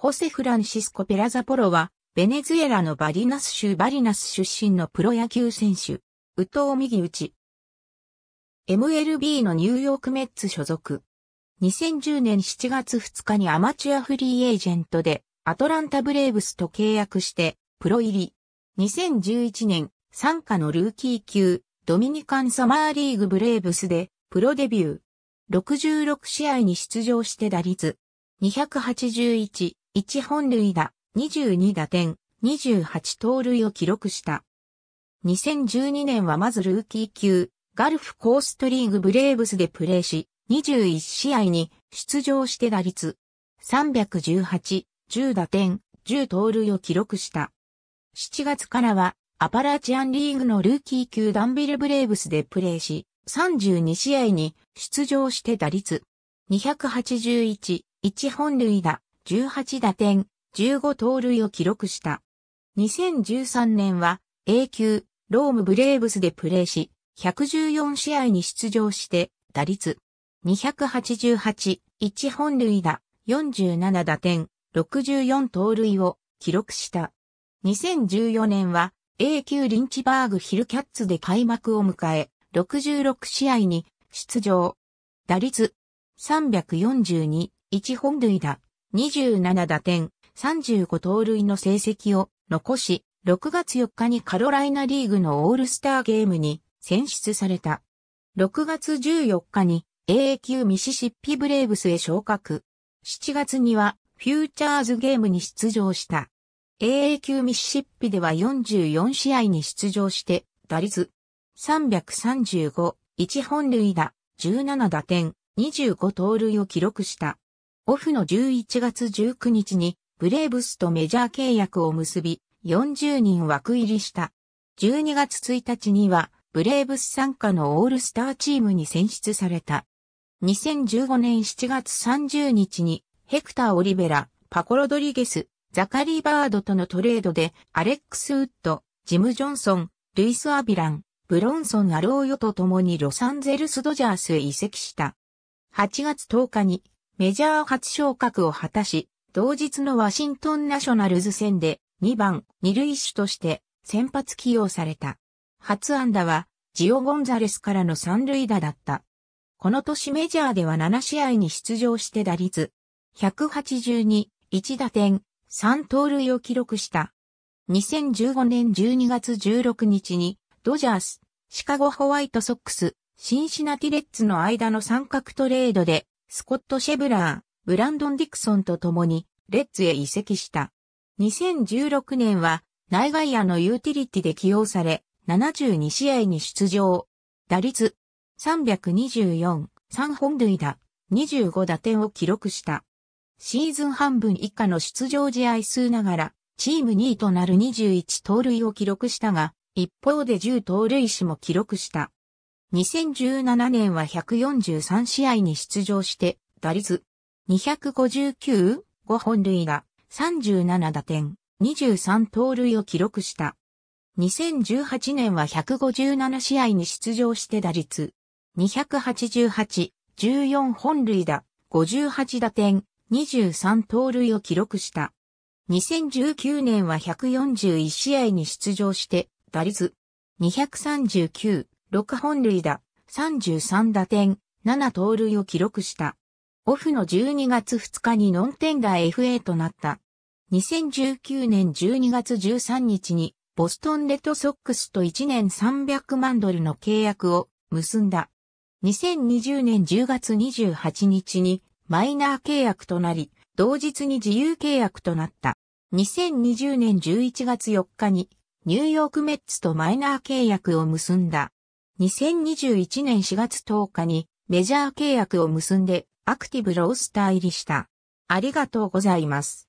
ホセ・フランシスコ・ペラザポロは、ベネズエラのバリナス州バリナス出身のプロ野球選手、宇藤右打ち。MLB のニューヨークメッツ所属。2010年7月2日にアマチュアフリーエージェントで、アトランタブレーブスと契約して、プロ入り。2011年、参加のルーキー級、ドミニカンサマーリーグブレーブスで、プロデビュー。66試合に出場して打率。281、1本塁打、22打点、28盗塁を記録した。2012年はまずルーキー級、ガルフコーストリーグブレーブスでプレーし、21試合に出場して打率318、10打点、10盗塁を記録した。7月からはアパラチアンリーグのルーキー級ダンビルブレーブスでプレーし、32試合に出場して打率281、1本塁打、18打点、15盗塁を記録した。2013年は A 級、ロームブレーブスでプレーし、114試合に出場して、打率288、1本塁打、47打点、64盗塁を記録した。2014年は A 級リンチバーグヒルキャッツで開幕を迎え、66試合に出場。打率342、1本塁打、27打点、35盗塁の成績を残し、6月4日にカロライナリーグのオールスターゲームに選出された。6月14日に AA 級ミシシッピブレーブスへ昇格。7月にはフューチャーズゲームに出場した。AA 級ミシシッピでは44試合に出場して、打率335、1本塁打、17打点、25盗塁を記録した。オフの11月19日にブレーブスとメジャー契約を結び、40人枠入りした。12月1日には、ブレーブス参加のオールスターチームに選出された。2015年7月30日に、ヘクター・オリベラ、パコ・ロドリゲス、ザカリー・バードとのトレードで、アレックス・ウッド、ジム・ジョンソン、ルイス・アビラン、ブロンソン・アローヨと共にロサンゼルス・ドジャースへ移籍した。8月10日にメジャー初昇格を果たし、同日のワシントンナショナルズ戦で2番2塁手として先発起用された。初安打はジオ・ゴンザレスからの三塁打だった。この年メジャーでは7試合に出場して打率182、1打点、3盗塁を記録した。2015年12月16日にドジャース、シカゴホワイトソックス、シンシナティレッツの間の三角トレードでスコット・シェブラー、ブランドン・ディクソンと共に、レッズへ移籍した。2016年は、内外野のユーティリティで起用され、72試合に出場。打率、324、3本塁打、25打点を記録した。シーズン半分以下の出場試合数ながら、チーム2位となる21盗塁を記録したが、一方で10盗塁死も記録した。2017年は143試合に出場して、打率259、5本塁打、37打点、23盗塁を記録した。2018年は157試合に出場して打率288、14本塁打、58打点、23盗塁を記録した。2019年は141試合に出場して、打率239、6本塁打、33打点、7盗塁を記録した。オフの12月2日にノンテンダー FA となった。2019年12月13日にボストンレッドソックスと1年300万ドルの契約を結んだ。2020年10月28日にマイナー契約となり、同日に自由契約となった。2020年11月4日にニューヨークメッツとマイナー契約を結んだ。2021年4月10日にメジャー契約を結んでアクティブロースター入りした。ありがとうございます。